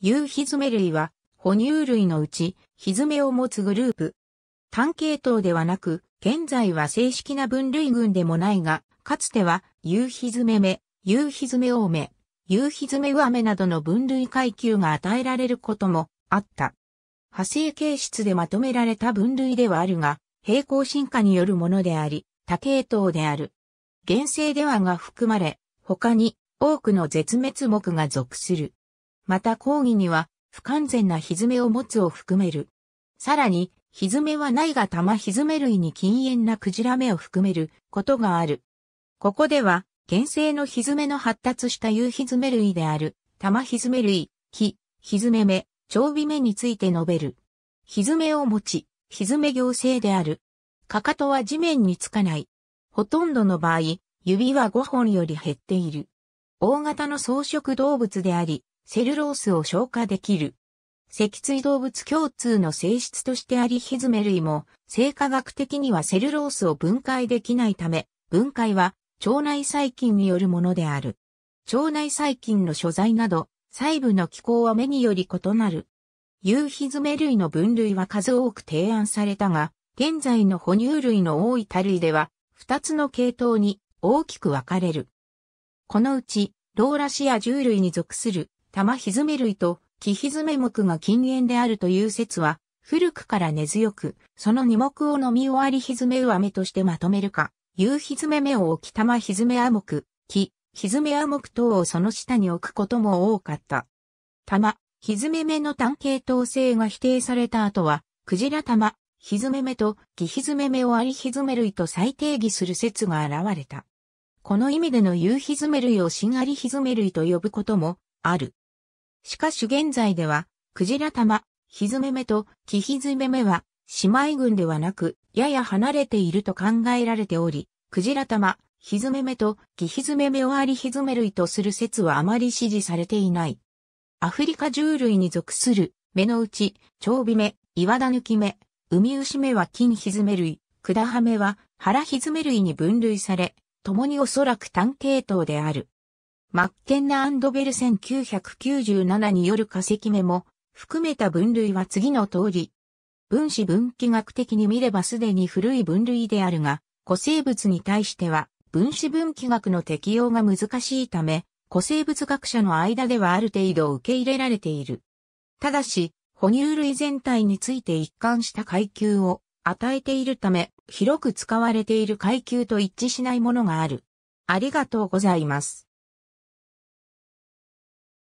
有ヒズメ類は、哺乳類のうち、ヒズメを持つグループ。単系統ではなく、現在は正式な分類群でもないが、かつては、有ヒズメ目、有ヒズメオメ、有ヒズメウアメなどの分類階級が与えられることもあった。派生形質でまとめられた分類ではあるが、平行進化によるものであり、多系統である。原生ではが含まれ、他に多くの絶滅目が属する。また講義には、不完全な蹄を持つを含める。さらに、蹄はないが玉蹄類に禁煙なクジラ目を含めることがある。ここでは、原生の蹄の発達した有蹄類である、玉蹄類、木、蹄目、長尾目について述べる。蹄を持ち、蹄行政である。かかとは地面につかない。ほとんどの場合、指は5本より減っている。大型の草食動物であり、セルロースを消化できる。脊椎動物共通の性質としてありヒズメ類も、生化学的にはセルロースを分解できないため、分解は腸内細菌によるものである。腸内細菌の所在など、細部の機構は目により異なる。有ヒズメ類の分類は数多く提案されたが、現在の哺乳類の多い他類では、二つの系統に大きく分かれる。このうち、ローラシア獣類に属する玉ひずめ類と木ひずめ目が禁煙であるという説は、古くから根強く、その二目を飲み終わりひずめうあめとしてまとめるか、夕ひずめ目を置き玉ひずめあ目、木、ひずめあ目等をその下に置くことも多かった。玉、ひずめ目の単系統性が否定された後は、クジラ玉、ひずめ目と木ひずめ目をありひずめ類と再定義する説が現れた。この意味での夕ひずめ類を新ありひずめ類と呼ぶこともある。しかし現在では、クジラ玉、ひずめめと、キヒズメメは、姉妹群ではなく、やや離れていると考えられており、クジラ玉、ひずめめと、キヒズメメをアりヒズメ類とする説はあまり支持されていない。アフリカ獣類に属する、目のうち、蝶尾目、岩田抜き目、海牛目は金ひずめ類、クダハメは、腹ひずめ類に分類され、共におそらく単系統である。マッケンナベル1997による化石目も含めた分類は次の通り。分子分岐学的に見ればすでに古い分類であるが、古生物に対しては分子分岐学の適用が難しいため、古生物学者の間ではある程度受け入れられている。ただし、哺乳類全体について一貫した階級を与えているため、広く使われている階級と一致しないものがある。ありがとうございます。